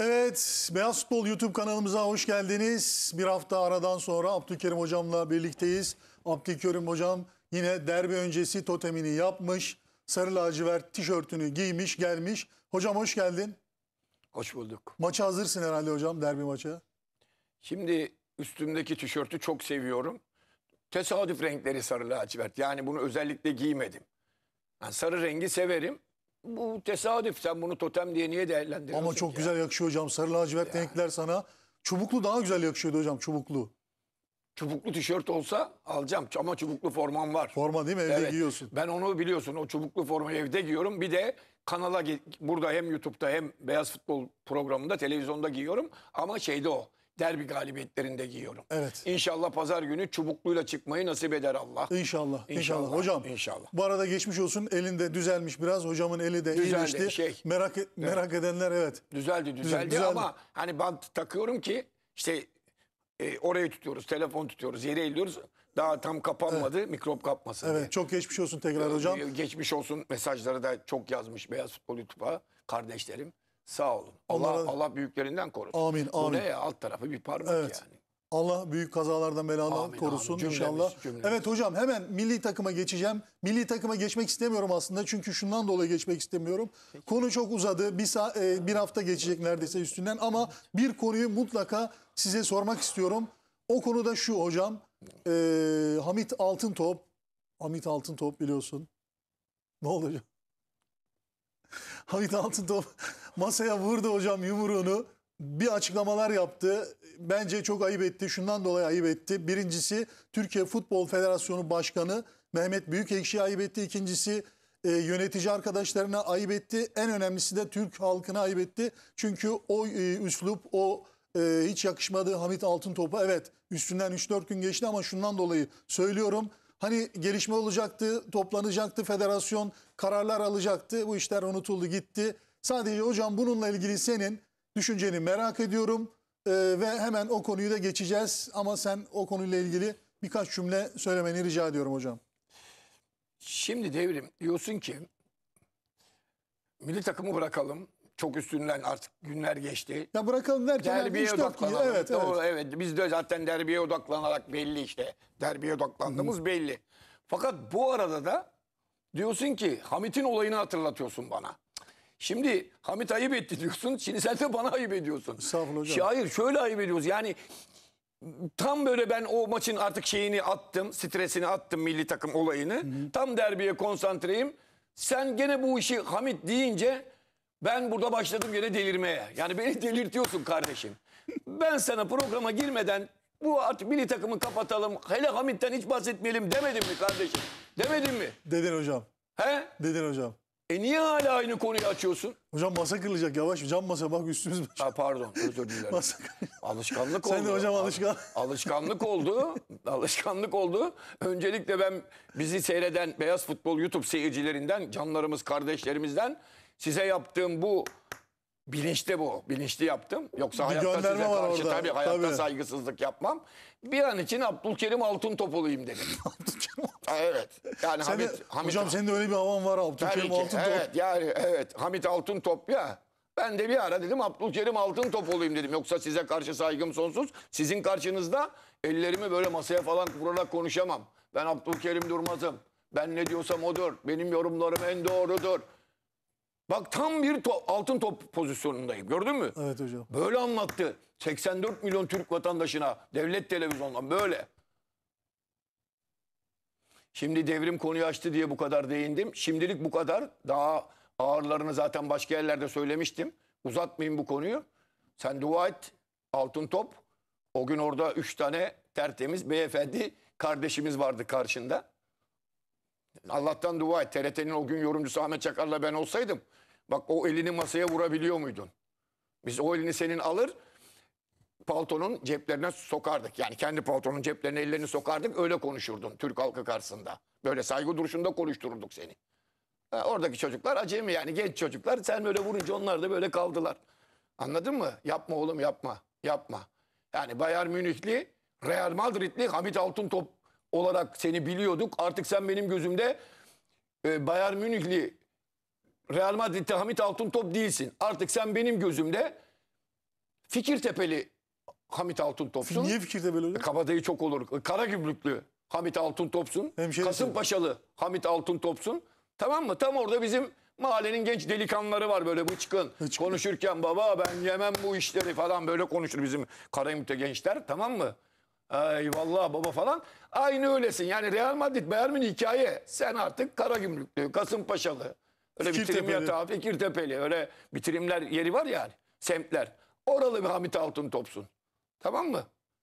Evet, Beyaz Futbol YouTube kanalımıza hoş geldiniz. Bir hafta aradan sonra Abdülkerim Hocam'la birlikteyiz. Abdülkerim Hocam yine derbi öncesi totemini yapmış. Sarı lacivert tişörtünü giymiş, gelmiş. Hocam hoş geldin. Hoş bulduk. Maça hazırsın herhalde hocam, derbi maça. Şimdi üstümdeki tişörtü çok seviyorum. Tesadüf renkleri sarı lacivert. Yani bunu özellikle giymedim. Yani sarı rengi severim bu tesadüf. Sen bunu totem diye niye değerlendiriyorsun Ama çok ki güzel ya? yakışıyor hocam. Sarı lacivert Ya. renkler sana. Çubuklu daha güzel yakışıyordu hocam çubuklu. Çubuklu tişört olsa alacağım ama çubuklu formam var. Forma değil mi? Evde Evet. giyiyorsun. Ben onu biliyorsun o çubuklu formayı evde giyiyorum. Bir de kanala burada hem YouTube'da hem Beyaz Futbol programında televizyonda giyiyorum ama şeyde o derbi galibiyetlerinde giyiyorum. Evet. İnşallah pazar günü çubukluyla çıkmayı nasip eder Allah. İnşallah. İnşallah. Hocam. İnşallah. Bu arada geçmiş olsun. Elinde düzelmiş biraz. Hocamın eli de düzeldi, iyileşti. Şey, merak e- evet. merak edenler evet. Düzeldi, düzeldi, düzeldi, ama hani bant takıyorum ki işte e, orayı tutuyoruz, telefon tutuyoruz, yere eğiliyoruz. Daha tam kapanmadı, evet. mikrop kapmasın Evet, diye. çok geçmiş olsun tekrar ee, hocam. Geçmiş olsun mesajları da çok yazmış Beyaz Futbol YouTube'a kardeşlerim. Sağ olun. Allah Onlara- Allah büyüklerinden korusun. Amin, Bu amin. ne ya alt tarafı bir parmak Evet. yani. Allah büyük kazalardan belalardan korusun amin. Cümlemiz, inşallah. cümlemiz. Evet hocam hemen milli takıma geçeceğim. Milli takıma geçmek istemiyorum aslında çünkü şundan dolayı geçmek istemiyorum. Konu çok uzadı. Bir, sa- e, bir hafta geçecek neredeyse üstünden ama bir konuyu mutlaka size sormak istiyorum. O konuda şu hocam. E, Hamit Altıntop. Hamit Altıntop biliyorsun. Ne olacak? Hamit Altıntop masaya vurdu hocam yumruğunu. Bir açıklamalar yaptı. Bence çok ayıp etti. Şundan dolayı ayıp etti. Birincisi Türkiye Futbol Federasyonu Başkanı Mehmet Büyükekşi ayıp etti. İkincisi e, yönetici arkadaşlarına ayıp etti. En önemlisi de Türk halkına ayıp etti. Çünkü o e, üslup, o e, hiç yakışmadı Hamit Altıntop'a. Evet üstünden 3-4 gün geçti ama şundan dolayı söylüyorum. Hani gelişme olacaktı, toplanacaktı, federasyon kararlar alacaktı. Bu işler unutuldu gitti. Sadece hocam bununla ilgili senin düşünceni merak ediyorum. Ee, ve hemen o konuyu da geçeceğiz. Ama sen o konuyla ilgili birkaç cümle söylemeni rica ediyorum hocam. Şimdi devrim diyorsun ki milli takımı bırakalım çok üstünden artık günler geçti. Ya bırakalım derken derbiye yani odaklanalım. Evet, evet. Doğru, evet. Biz de zaten derbiye odaklanarak belli işte. Derbiye odaklandığımız Hı. belli. Fakat bu arada da diyorsun ki Hamit'in olayını hatırlatıyorsun bana. Şimdi Hamit ayıp etti diyorsun. Şimdi sen de bana ayıp ediyorsun. Sağ olun hocam. Hayır şöyle ayıp ediyoruz. Yani tam böyle ben o maçın artık şeyini attım. Stresini attım milli takım olayını. Hı hı. Tam derbiye konsantreyim. Sen gene bu işi Hamit deyince ben burada başladım yine delirmeye. Yani beni delirtiyorsun kardeşim. Ben sana programa girmeden bu at milli takımı kapatalım. Hele Hamit'ten hiç bahsetmeyelim demedim mi kardeşim? Demedim mi? Dedin hocam. He? Dedin hocam. E niye hala aynı konuyu açıyorsun? Hocam masa kırılacak yavaş. Cam masa bak üstümüz baş. Ha, pardon özür dilerim. masa Alışkanlık oldu. Sen de hocam alışkan. Alışkanlık oldu. Alışkanlık oldu. Öncelikle ben bizi seyreden Beyaz Futbol YouTube seyircilerinden, canlarımız, kardeşlerimizden Size yaptığım bu bilinçli bu. Bilinçli yaptım. Yoksa bir hayatta size karşı orada. tabii hayatta tabii. saygısızlık yapmam. Bir an için Abdülkerim Altın Topoluyum dedim. evet. Yani Sen Hamit, de, Hamit, hocam senin de öyle bir havan var Abdülkerim Altın Top. Evet yani evet Hamit Altın Top ya. Ben de bir ara dedim Abdülkerim Altın Top olayım dedim. Yoksa size karşı saygım sonsuz. Sizin karşınızda ellerimi böyle masaya falan vurarak konuşamam. Ben Abdülkerim Durmaz'ım. Ben ne diyorsam odur. Benim yorumlarım en doğrudur. Bak tam bir to altın top pozisyonundayım. Gördün mü? Evet hocam. Böyle anlattı. 84 milyon Türk vatandaşına devlet televizyondan böyle. Şimdi devrim konuyu açtı diye bu kadar değindim. Şimdilik bu kadar. Daha ağırlarını zaten başka yerlerde söylemiştim. Uzatmayayım bu konuyu. Sen dua et. Altın top. O gün orada 3 tane tertemiz beyefendi kardeşimiz vardı karşında. Allah'tan dua et. TRT'nin o gün yorumcusu Ahmet Çakar'la ben olsaydım Bak o elini masaya vurabiliyor muydun? Biz o elini senin alır paltonun ceplerine sokardık. Yani kendi paltonun ceplerine ellerini sokardık öyle konuşurdun Türk halkı karşısında. Böyle saygı duruşunda konuştururduk seni. Ha, oradaki çocuklar acemi yani genç çocuklar sen böyle vurunca onlar da böyle kaldılar. Anladın mı? Yapma oğlum yapma yapma. Yani Bayern Münihli Real Madridli Hamit Altıntop olarak seni biliyorduk. Artık sen benim gözümde e, Bayern Münihli Real Madrid'de Hamit Altuntop değilsin. Artık sen benim gözümde Fikirtepeli Hamit Altuntop'sun. Niye Fikirtepeli hocam? E, Kabadayı çok olur. E, Karagümrüklü Hamit Altuntop'sun. Kasımpaşalı Hamit Altuntop'sun. Tamam mı? Tam orada bizim mahallenin genç delikanlıları var böyle bıçkın. Hiç Konuşurken baba ben yemem bu işleri falan böyle konuşur bizim Karayümrük'te gençler. Tamam mı? Ay Eyvallah baba falan. Aynı öylesin. Yani Real Madrid Bayern Münih hikaye. Sen artık Karagümrüklü, Kasımpaşalı, Öyle bitirim yatağı Fikirtepe'li öyle bitirimler yeri var yani semtler. Oralı bir Hamit Altın Topsun. Tamam mı?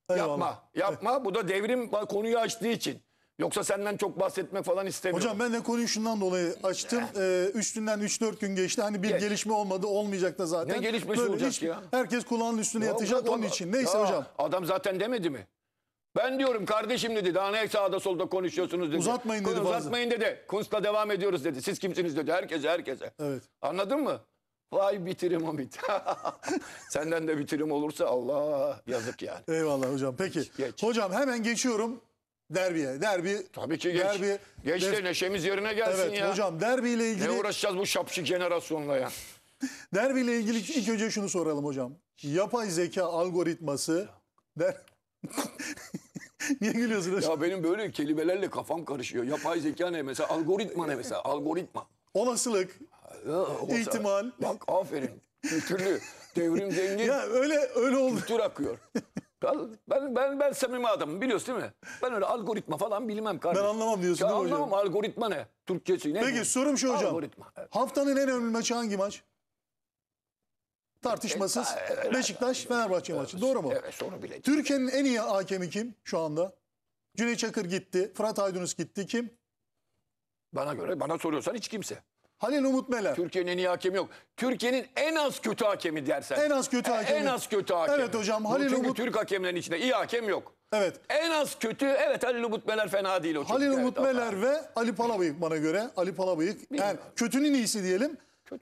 Eyvallah. Yapma. Yapma. Bu da devrim konuyu açtığı için. Yoksa senden çok bahsetmek falan istemiyorum. Hocam ben de konuyu şundan dolayı açtım. Eh. Ee, üstünden 3-4 gün geçti. Hani bir Geç. gelişme olmadı olmayacak da zaten. Ne gelişmesi Böyle olacak hiç, ya? Herkes kulağının üstüne ya, yatacak onun için. Neyse ya, hocam. Adam zaten demedi mi? Ben diyorum kardeşim dedi daha ne sağda solda konuşuyorsunuz dedi. Uzatmayın dedi fazla. Uzatmayın dedi. Kunst'la devam ediyoruz dedi. Siz kimsiniz dedi. Herkese herkese. Evet. Anladın mı? Vay bitirim o bit. Senden de bitirim olursa Allah yazık yani. Eyvallah hocam. Peki. Geç, geç. Hocam hemen geçiyorum derbiye. Derbi. Tabii ki geç. Derbi. Geç de neşemiz yerine gelsin evet, ya. Hocam derbiyle ilgili. Ne uğraşacağız bu şapşı jenerasyonla ya. derbiyle ilgili ilk önce şunu soralım hocam. Yapay zeka algoritması der Niye gülüyorsun Ya benim böyle kelimelerle kafam karışıyor. Yapay zeka ne mesela? Algoritma ne mesela? Algoritma. Olasılık. Ya, olsa, ihtimal. Bak aferin. Kültürlü. Devrim zengin. Ya öyle öyle oldu. Kültür akıyor. Ben ben ben samimi adamım biliyorsun değil mi? Ben öyle algoritma falan bilmem kardeşim. Ben anlamam diyorsun ya değil mi anlamam, hocam? Anlamam algoritma ne? Türkçesi ne? Peki bu? sorum şu hocam. Algoritma. Haftanın en önemli maçı hangi maç? tartışmasız e, e, e, Beşiktaş-Fenerbahçe maçı. Doğru mu? Evet onu bileceğim. Türkiye'nin en iyi hakemi kim şu anda? Cüneyt Çakır gitti. Fırat Aydınus gitti. Kim? Bana göre bana soruyorsan hiç kimse. Halil Umut Meler. Türkiye'nin en iyi hakemi yok. Türkiye'nin en az kötü hakemi dersen. En az kötü hakemi. En az kötü hakemi. Evet hocam Halil Çünkü Umut. Türk hakemlerin içinde iyi hakem yok. Evet. En az kötü evet Halil Umut Meler fena değil o çocuk. Halil Umut evet, Meler ve Ali Palabıyık bana göre. Ali Palabıyık. Bilmiyorum. Yani kötünün iyisi diyelim.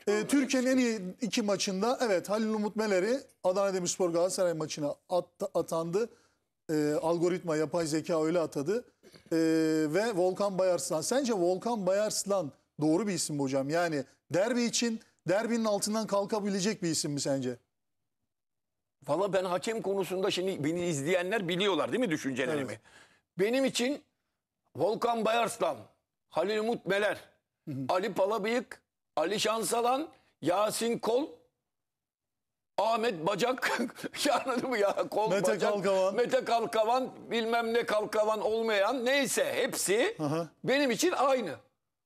E, Türkiye'nin en iyi iki maçında evet Halil Umut Meler'i Adana Demirspor Galatasaray maçına at, atandı. E, algoritma yapay zeka öyle atadı. E, ve Volkan Bayarslan. Sence Volkan Bayarslan doğru bir isim mi hocam? Yani derbi için derbinin altından kalkabilecek bir isim mi sence? Valla ben hakem konusunda şimdi beni izleyenler biliyorlar değil mi düşüncelerimi? Evet. Benim için Volkan Bayarslan, Halil Umut Meler, Ali Palabıyık Ali Şansalan, Yasin Kol, Ahmet Bacak, anladın mı ya? Kol, Mete Bacak, Kalkavan. Mete Kalkavan, bilmem ne Kalkavan olmayan neyse hepsi Aha. benim için aynı.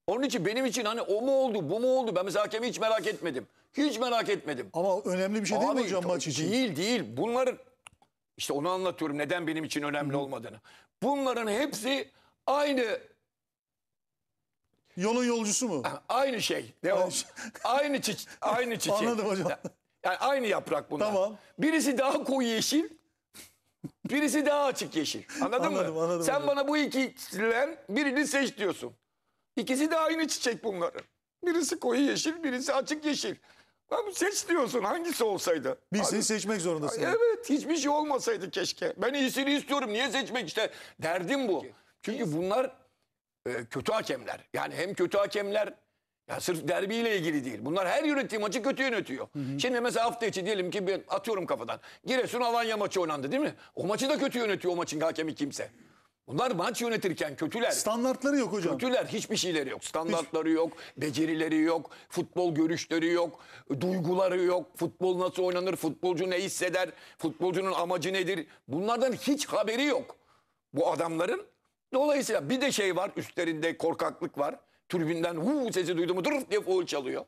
Onun için benim için hani o mu oldu, bu mu oldu? Ben mesela hakemi hiç merak etmedim. Hiç merak etmedim. Ama önemli bir şey değil Abi, mi hocam maç için? Değil değil. Bunların işte onu anlatıyorum neden benim için önemli Hı. olmadığını. Bunların hepsi aynı Yolun yolcusu mu? Ah, aynı şey. Ne o? aynı şey. çi aynı çiçek. Anladım hocam. Yani aynı yaprak bunlar. Tamam. Birisi daha koyu yeşil, birisi daha açık yeşil. Anladın anladım, mı? Anladım, Sen hocam. bana bu ikisinden birini seç diyorsun. İkisi de aynı çiçek bunların. Birisi koyu yeşil, birisi açık yeşil. Abi seç diyorsun hangisi olsaydı. Birisini Abi, seçmek zorundasın. Evet hiçbir şey olmasaydı keşke. Ben iyisini istiyorum niye seçmek işte derdim bu. Çünkü bunlar ee, kötü hakemler. Yani hem kötü hakemler ya sırf derbiyle ilgili değil. Bunlar her yönettiği maçı kötü yönetiyor. Hı hı. Şimdi mesela hafta içi diyelim ki ben atıyorum kafadan. Giresun Alanya maçı oynandı değil mi? O maçı da kötü yönetiyor o maçın hakemi kimse. Bunlar maç yönetirken kötüler. Standartları yok hocam. Kötüler hiçbir şeyleri yok. Standartları Hiç. yok, becerileri yok, futbol görüşleri yok, duyguları yok. Futbol nasıl oynanır, futbolcu ne hisseder, futbolcunun amacı nedir? Bunlardan hiç haberi yok bu adamların. Dolayısıyla bir de şey var üstlerinde korkaklık var. Türbünden hu sesi duydu mu dırf diye foul çalıyor.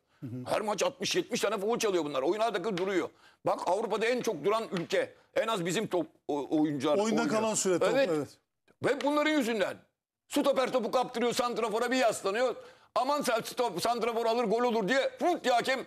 Her maç 60-70 tane foul çalıyor bunlar. Oyunlar takır duruyor. Bak Avrupa'da en çok duran ülke. En az bizim top oyuncular. Oyunda oyuncular. kalan süre evet. top. Evet. evet. Ve bunların yüzünden. Stoper topu kaptırıyor santrafora bir yaslanıyor. Aman stop, santrafor alır gol olur diye. Fut diye hakem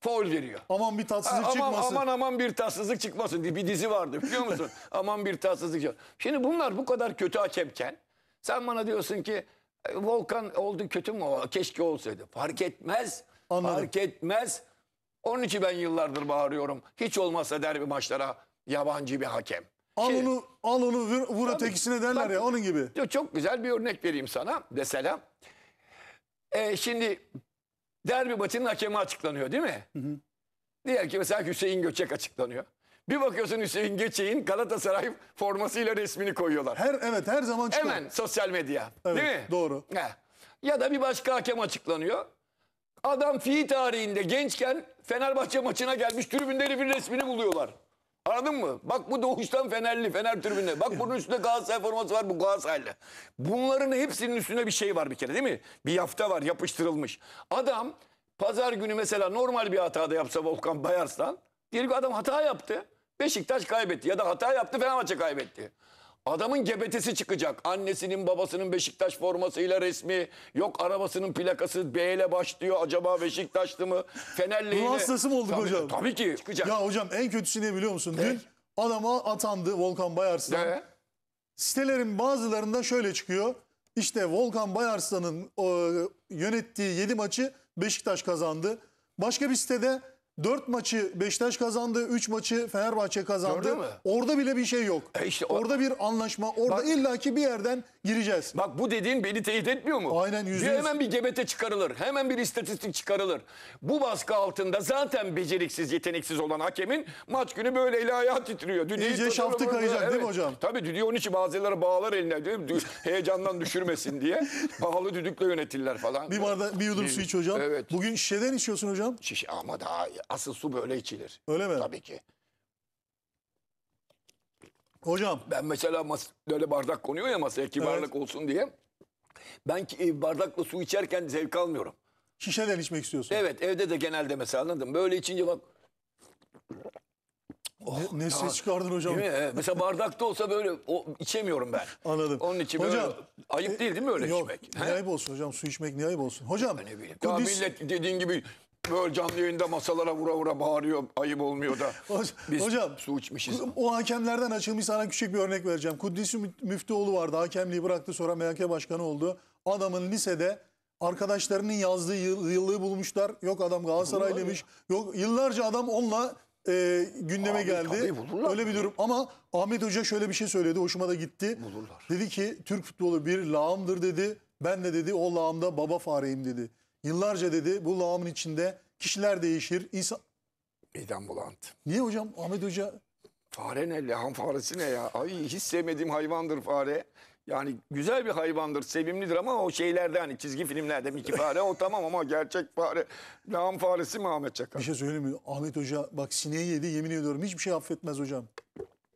Foul veriyor. Aman bir tatsızlık Ha, aman, çıkmasın. aman aman bir tatsızlık çıkmasın diye bir dizi vardı biliyor musun? aman bir tatsızlık çıkmasın. Şimdi bunlar bu kadar kötü hakemken sen bana diyorsun ki e, Volkan oldu kötü mü? Keşke olsaydı. Fark etmez. Anladım. Fark etmez. Onun için ben yıllardır bağırıyorum. Hiç olmazsa derbi maçlara yabancı bir hakem. Al onu, al onu vur, vur ötekisine derler bak- ya onun gibi. Çok güzel bir örnek vereyim sana deselam. Ee, şimdi derbi maçının hakemi açıklanıyor değil mi? Hı hı. Diğer ki mesela Hüseyin Göçek açıklanıyor. Bir bakıyorsun Hüseyin Göçek'in Galatasaray formasıyla resmini koyuyorlar. Her evet her zaman çıkıyor. Hemen sosyal medya. Evet, değil mi? Doğru. Ha. Ya da bir başka hakem açıklanıyor. Adam fi tarihinde gençken Fenerbahçe maçına gelmiş tribünde bir resmini buluyorlar. Anladın mı? Bak bu doğuştan Fenerli, Fener tribünde. Bak bunun üstünde Galatasaray forması var, bu Galatasaraylı. Bunların hepsinin üstünde bir şey var bir kere değil mi? Bir yafta var, yapıştırılmış. Adam pazar günü mesela normal bir hatada yapsa Volkan Bayarslan. Diyelim ki adam hata yaptı. Beşiktaş kaybetti ya da hata yaptı Fenerbahçe kaybetti. Adamın gebetesi çıkacak. Annesinin babasının Beşiktaş formasıyla resmi. Yok arabasının plakası B ile başlıyor. Acaba Beşiktaşlı mı? Fenerli mi? hastası mı olduk tabii, hocam? Tabii ki çıkacak. Ya hocam en kötüsü ne biliyor musun? Dün adama atandı Volkan Bayarslan. Ne? Sitelerin bazılarında şöyle çıkıyor. İşte Volkan Bayarslan'ın yönettiği 7 maçı Beşiktaş kazandı. Başka bir sitede 4 maçı Beşiktaş kazandı, 3 maçı Fenerbahçe kazandı. mü? Orada bile bir şey yok. E işte o- Orada bir anlaşma, orada Bak- illaki bir yerden gireceğiz. Bak bu dediğin beni teyit etmiyor mu? Aynen, yüzde Bir Hemen bir gebete çıkarılır. Hemen bir istatistik çıkarılır. Bu baskı altında zaten beceriksiz, yeteneksiz olan hakemin maç günü böyle eli ayağı titriyor. Düdüğü İyice tutar- şaftı kayacak, değil mi hocam? Tabii düdüğü onun için bazıları bağlar eline. diyor, Heyecandan düşürmesin diye. Pahalı düdükle yönetirler falan. Bir bardak bir yudum su iç hocam. Evet. Bugün şişeden içiyorsun hocam. Şiş, ama daha ya- Asıl su böyle içilir. Öyle mi? Tabii ki. Hocam. Ben mesela mas böyle bardak konuyor ya masaya kibarlık evet. olsun diye. Ben e, bardakla su içerken zevk almıyorum. Şişeden içmek istiyorsun. Evet evde de genelde mesela anladım. Böyle içince bak. Oh, ne, ne ses çıkardın hocam. Değil mi? Mesela bardakta olsa böyle o, içemiyorum ben. Anladım. Onun için hocam, böyle, ayıp e, değil değil mi öyle yok, içmek? Yok ne ayıp olsun hocam su içmek ne ayıp olsun. Hocam. Ben ne bileyim. Kudüs... millet dediğin gibi böyle canlı yayında masalara vura vura bağırıyor. Ayıp olmuyor da. Biz Hocam, su içmişiz. O hakemlerden açılmış sana küçük bir örnek vereceğim. Kudüs Müftüoğlu vardı. Hakemliği bıraktı sonra MHK başkanı oldu. Adamın lisede arkadaşlarının yazdığı yıl, yıllığı bulmuşlar. Yok adam demiş. Yok yıllarca adam onunla e, gündeme Abi, geldi. Öyle bir durum. Ama Ahmet Hoca şöyle bir şey söyledi. Hoşuma da gitti. Bulurlar. Dedi ki Türk futbolu bir lağımdır dedi. Ben de dedi o lağımda baba fareyim dedi. Yıllarca dedi bu lağımın içinde kişiler değişir. insan... Midem bulantı. Niye hocam Ahmet Hoca? Fare ne lağım faresi ne ya? Ay hiç sevmediğim hayvandır fare. Yani güzel bir hayvandır, sevimlidir ama o şeylerde hani çizgi filmlerde Mickey fare o tamam ama gerçek fare. Lağım faresi mi Ahmet Çakar? Bir şey söyleyeyim mi? Ahmet Hoca bak sineği yedi yemin ediyorum hiçbir şey affetmez hocam.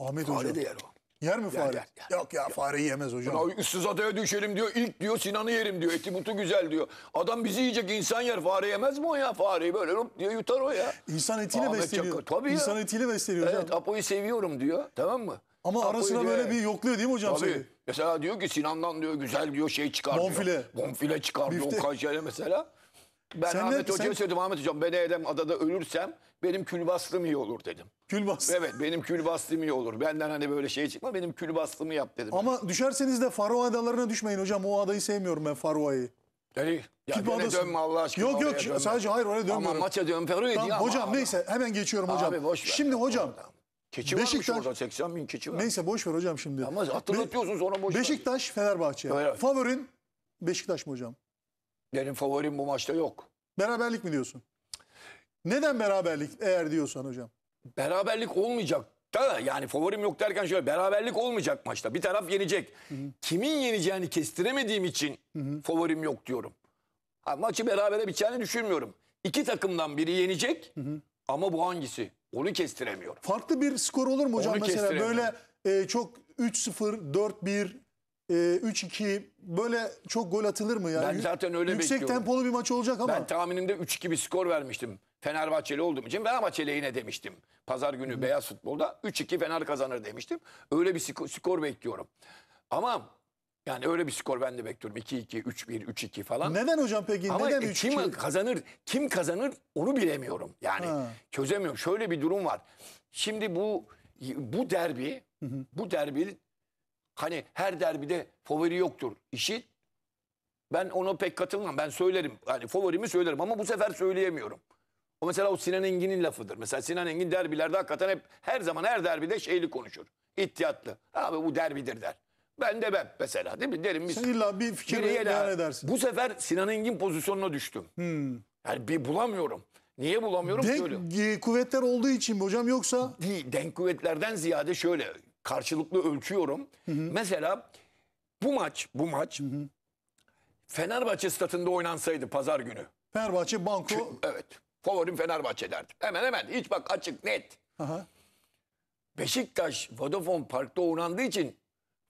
Ahmet fare Hoca. Fare de o. Yer mi fare? yer, yer. Yok ya fareyi yemez hocam. Ya ıssız adaya düşelim diyor. İlk diyor Sinan'ı yerim diyor. Eti butu güzel diyor. Adam bizi yiyecek insan yer. Fare yemez mi o ya? Fareyi böyle lup diye yutar o ya. İnsan etiyle Ahmet besleniyor. Çakır, tabii ya. İnsan etiyle besleniyor hocam. Evet Apo'yu seviyorum diyor. Tamam mı? Ama Apo'yu ara diyor, böyle bir yokluyor değil mi hocam Tabii. seni? Mesela diyor ki Sinan'dan diyor güzel diyor şey çıkar Bonfile. diyor. Bonfile. çıkar diyor. O mesela. Ben Sen Ahmet ne- Hoca'ya sen- söyledim. Ahmet Hocam ben eğer adada ölürsem benim külbastım iyi olur dedim. Gül Evet benim külbastım iyi olur. Benden hani böyle şey çıkma benim külbastımı yap dedim. Ama düşerseniz de Faro Adaları'na düşmeyin hocam. O adayı sevmiyorum ben Faro'yu. yani, ya Küp adası- dönme Allah aşkına. Yok yok dönme. sadece hayır oraya dönmüyorum. Ama maça dön Peru Tamam, ediyor ama. hocam neyse hemen geçiyorum Abi, hocam. boş ver. Şimdi hocam Keçi Beşiktaş- varmış orada 80 bin keçi var. neyse boş ver hocam şimdi. Ama hatırlatıyorsunuz ona boş ver. Beşiktaş Fenerbahçe. Fener- Favorin Beşiktaş mı hocam? Benim favorim bu maçta yok. Beraberlik mi diyorsun? Neden beraberlik eğer diyorsan hocam? Beraberlik olmayacak da yani favorim yok derken şöyle beraberlik olmayacak maçta. Bir taraf yenecek. Hı hı. Kimin yeneceğini kestiremediğim için hı hı. favorim yok diyorum. Ha, maçı berabere biteceğini düşünmüyorum. İki takımdan biri yenecek hı hı. ama bu hangisi? Onu kestiremiyorum. Farklı bir skor olur mu hocam Onu mesela böyle e, çok 3-0, 4-1 e, ee, 3-2 böyle çok gol atılır mı? Yani Ben zaten öyle Yüksek bekliyorum. tempolu bir maç olacak ama. Ben tahminimde 3-2 bir skor vermiştim. Fenerbahçeli olduğum için Fenerbahçeli yine demiştim. Pazar günü Beyaz Futbol'da 3-2 Fener kazanır demiştim. Öyle bir skor, skor bekliyorum. Ama yani öyle bir skor ben de bekliyorum. 2-2, 3-1, 3-2 falan. Neden hocam peki? Ama Neden 3-2? E, kim kazanır, kim kazanır onu bilemiyorum. Yani Ha. çözemiyorum. Şöyle bir durum var. Şimdi bu bu derbi, bu derbi hani her derbide favori yoktur işi ben ona pek katılmam. Ben söylerim. Yani favorimi söylerim ama bu sefer söyleyemiyorum. O mesela o Sinan Engin'in lafıdır. Mesela Sinan Engin derbilerde hakikaten hep her zaman her derbide şeyli konuşur. İhtiyatlı. Abi bu derbidir der. Ben de ben mesela değil mi? Derim biz. Sen illa bir fikir beyan edersin. Bu sefer Sinan Engin pozisyonuna düştüm. Hmm. Yani bir bulamıyorum. Niye bulamıyorum? Denk şöyle. E, kuvvetler olduğu için mi hocam yoksa? Değil, denk kuvvetlerden ziyade şöyle karşılıklı ölçüyorum. Hı hı. Mesela bu maç bu maç hı hı. Fenerbahçe statında oynansaydı pazar günü. Fenerbahçe banko. evet. Favorim Fenerbahçe derdim. Hemen hemen hiç bak açık net. Aha. Beşiktaş Vodafone Park'ta oynandığı için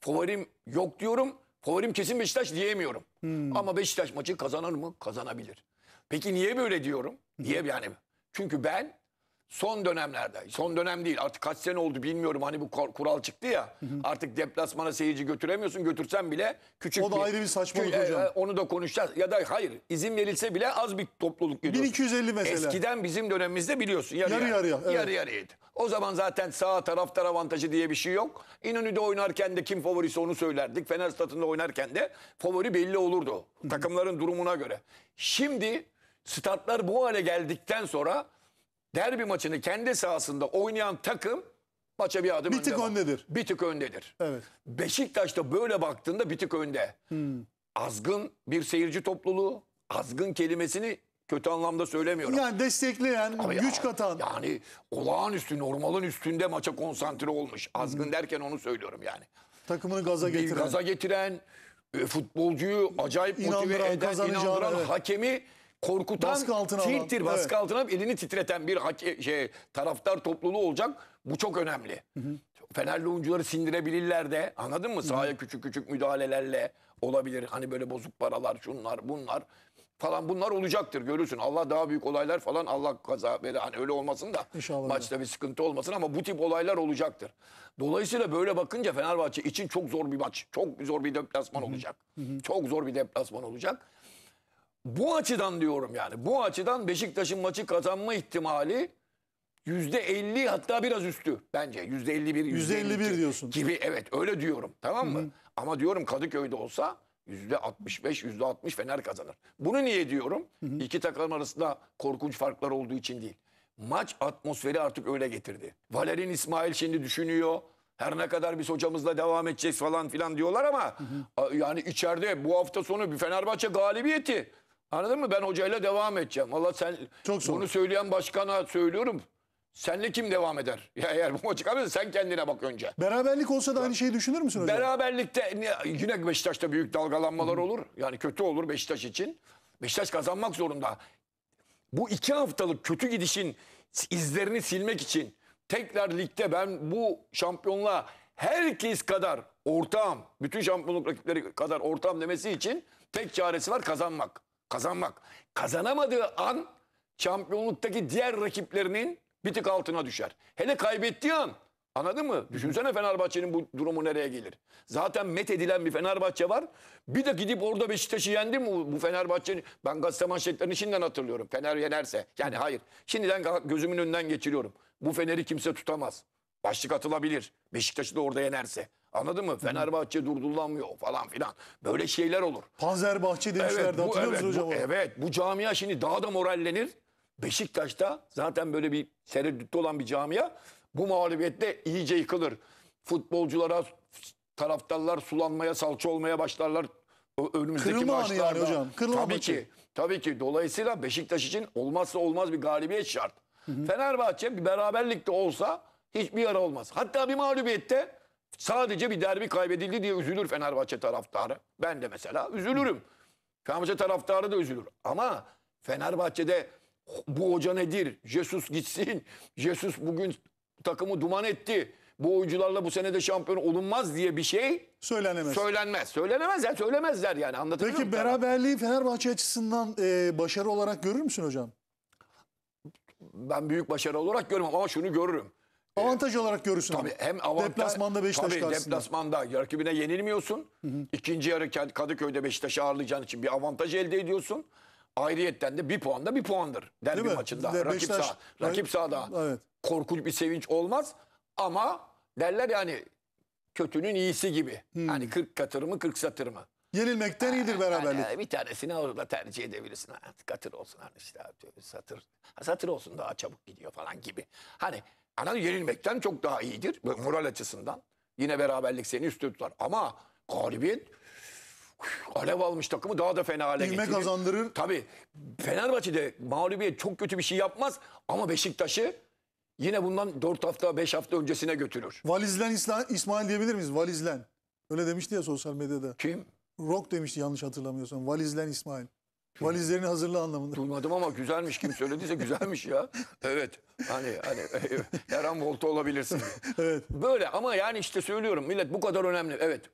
favorim yok diyorum. Favorim kesin Beşiktaş diyemiyorum. Hmm. Ama Beşiktaş maçı kazanır mı? Kazanabilir. Peki niye böyle diyorum? Niye yani? Çünkü ben son dönemlerde son dönem değil artık kaç sene oldu bilmiyorum hani bu kural çıktı ya artık deplasmana seyirci götüremiyorsun götürsen bile küçük bir. O da bir, ayrı bir saçmalık e, hocam. E, onu da konuşacağız ya da hayır izin verilse bile az bir topluluk gidiyorsun. 1250 mesela. Eskiden bizim dönemimizde biliyorsun yarı yarı. Yarı, yarı, evet. yarı yarıydı. O zaman zaten sağ taraftar avantajı diye bir şey yok. İnönü'de oynarken de kim favorisi onu söylerdik. Fener statında oynarken de favori belli olurdu. Takımların durumuna göre. Şimdi statlar bu hale geldikten sonra derbi maçını kendi sahasında oynayan takım maça bir adım bir tık önde. öndedir. Bir tık öndedir. Evet. Beşiktaş'ta böyle baktığında bir tık önde. Hmm. Azgın bir seyirci topluluğu, azgın kelimesini kötü anlamda söylemiyorum. Yani destekleyen, Ama güç ya, katan. Yani olağanüstü, normalin üstünde maça konsantre olmuş. Azgın hmm. derken onu söylüyorum yani. Takımını gaza getiren. Bir gaza getiren, e, futbolcuyu acayip motive inandıran, eden, inandıran evet. hakemi korkutan, baskı altına tilttir, alan, baskı evet. altına elini titreten bir e, şey, taraftar topluluğu olacak. Bu çok önemli. Hı hı. Fenerli oyuncuları sindirebilirler de anladın mı? Sahaya hı küçük küçük müdahalelerle olabilir. Hani böyle bozuk paralar şunlar bunlar falan bunlar olacaktır görürsün. Allah daha büyük olaylar falan Allah kaza böyle hani öyle olmasın da İnşallah maçta bir sıkıntı olmasın ama bu tip olaylar olacaktır. Dolayısıyla böyle bakınca Fenerbahçe için çok zor bir maç. Çok zor bir deplasman olacak. Hı hı. Çok zor bir deplasman olacak bu açıdan diyorum yani bu açıdan Beşiktaş'ın maçı kazanma ihtimali yüzde 50 hatta biraz üstü bence yüzde 51 yüzde 51 diyorsun gibi evet öyle diyorum tamam mı? Hı. Ama diyorum Kadıköy'de olsa yüzde 65 yüzde 60 Fener kazanır. Bunu niye diyorum? Hı hı. İki takım arasında korkunç farklar olduğu için değil. Maç atmosferi artık öyle getirdi. Valerin İsmail şimdi düşünüyor. Her ne kadar biz hocamızla devam edeceğiz falan filan diyorlar ama hı hı. yani içeride bu hafta sonu bir Fenerbahçe galibiyeti. Anladın mı? Ben hocayla devam edeceğim. Allah sen Çok bunu söyleyen başkana söylüyorum. Senle kim devam eder? Ya eğer bu maçı kaybedersen sen kendine bak önce. Beraberlik olsa da aynı şeyi düşünür müsün hocam? Beraberlikte yine Beşiktaş'ta büyük dalgalanmalar olur. Yani kötü olur Beşiktaş için. Beşiktaş kazanmak zorunda. Bu iki haftalık kötü gidişin izlerini silmek için tekrar ligde ben bu şampiyonla herkes kadar ortağım, bütün şampiyonluk rakipleri kadar ortağım demesi için tek çaresi var kazanmak kazanmak. Kazanamadığı an şampiyonluktaki diğer rakiplerinin bir tık altına düşer. Hele kaybettiği an anladın mı? Düşünsene Fenerbahçe'nin bu durumu nereye gelir. Zaten met edilen bir Fenerbahçe var. Bir de gidip orada Beşiktaş'ı yendi mi bu Fenerbahçe'nin? Ben gazete manşetlerini şimdiden hatırlıyorum. Fener yenerse. Yani hayır. Şimdiden gözümün önünden geçiriyorum. Bu Fener'i kimse tutamaz. Başlık atılabilir. Beşiktaş'ı da orada yenerse. Anladın mı? Fenerbahçe durdurulamıyor falan filan. Böyle şeyler olur. Panzerbahçe demişlerdi evet, bu, hatırlıyor evet, musunuz bu, hocam? evet bu camia şimdi daha da morallenir. Beşiktaş'ta zaten böyle bir tereddütte olan bir camia bu mağlubiyette iyice yıkılır. Futbolculara taraftarlar sulanmaya, salça olmaya başlarlar önümüzdeki Kırılma maçlarda. Yani hocam. Kırılma tabii ki. Tabii ki. Dolayısıyla Beşiktaş için olmazsa olmaz bir galibiyet şart. Hı hı. Fenerbahçe bir beraberlikte olsa hiçbir yara olmaz. Hatta bir mağlubiyette Sadece bir derbi kaybedildi diye üzülür Fenerbahçe taraftarı. Ben de mesela üzülürüm. Fenerbahçe taraftarı da üzülür. Ama Fenerbahçe'de bu hoca nedir? Jesus gitsin. Jesus bugün takımı duman etti. Bu oyuncularla bu sene de şampiyon olunmaz diye bir şey söylenemez. Söylenmez. Söylenemez yani söylemezler yani anlatabiliyor Peki muyum? beraberliği Fenerbahçe açısından e, başarı olarak görür müsün hocam? Ben büyük başarı olarak görmem ama şunu görürüm. Avantaj olarak görürsün. Tabii hem avantaj. Deplasmanda Beşiktaş tabii, karşısında. deplasmanda rakibine yenilmiyorsun. Hı hı. İkinci yarı Kadıköy'de Beşiktaş'ı ağırlayacağın için bir avantaj elde ediyorsun. Ayrıyetten de bir puan da bir puandır derbi Değil maçında. De, rakip, Beşiktaş, sağ, rakip sahada. Evet. Korkunç bir sevinç olmaz ama derler yani kötünün iyisi gibi. Hmm. Hani 40 katır mı 40 satır mı? Yenilmekten iyidir beraberlik. Yani bir tanesini orada tercih edebilirsin. Katır olsun hani işte satır. Satır olsun daha çabuk gidiyor falan gibi. Hani Anladın yenilmekten çok daha iyidir moral açısından. Yine beraberlik seni üstte tutar. Ama galibiyet alev almış takımı daha da fena hale İlme getirir. kazandırır. Tabii Fenerbahçe'de mağlubiyet çok kötü bir şey yapmaz ama Beşiktaş'ı yine bundan 4 hafta 5 hafta öncesine götürür. Valizlen İsla- İsmail diyebilir miyiz? Valizlen. Öyle demişti ya sosyal medyada. Kim? Rock demişti yanlış hatırlamıyorsam. Valizlen İsmail. Valizlerini hazırla anlamında. Duymadım ama güzelmiş. Kim söylediyse güzelmiş ya. Evet. Hani hani her an volta olabilirsin. evet. Böyle ama yani işte söylüyorum millet bu kadar önemli. Evet.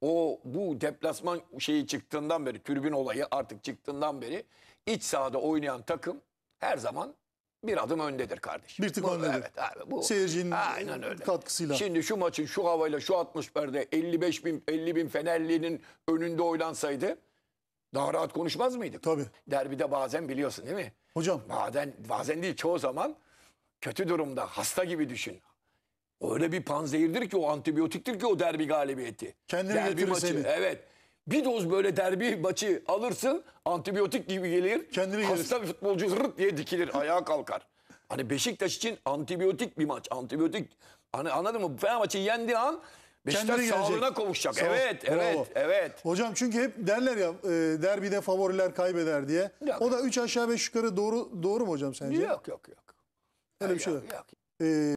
O bu deplasman şeyi çıktığından beri türbin olayı artık çıktığından beri iç sahada oynayan takım her zaman bir adım öndedir kardeşim. Bir tık bu, öndedir. Evet abi bu. Seyircinin aynen öyle. katkısıyla. Şimdi şu maçın şu havayla şu atmosferde 55 bin 50 bin Fenerli'nin önünde oynansaydı daha rahat konuşmaz mıydık? Tabii. Derbide bazen biliyorsun değil mi? Hocam. Bazen, bazen değil çoğu zaman kötü durumda hasta gibi düşün. Öyle bir panzehirdir ki o antibiyotiktir ki o derbi galibiyeti. Kendini derbi maçı. Seni. Evet. Bir doz böyle derbi maçı alırsın antibiyotik gibi gelir. Kendini hasta gelir. bir futbolcu zırt diye dikilir ayağa kalkar. Hani Beşiktaş için antibiyotik bir maç. Antibiyotik hani anladın mı? maçı yendiği an Beşiktaş sağlığına gelecek. kavuşacak. Sağ- evet, Bravo. evet, evet. Hocam çünkü hep derler ya e, derbide favoriler kaybeder diye. Yok. O da 3 aşağı 5 yukarı doğru doğru mu hocam sence? Yok, yok, yok. Öyle bir şey yok. yok. E,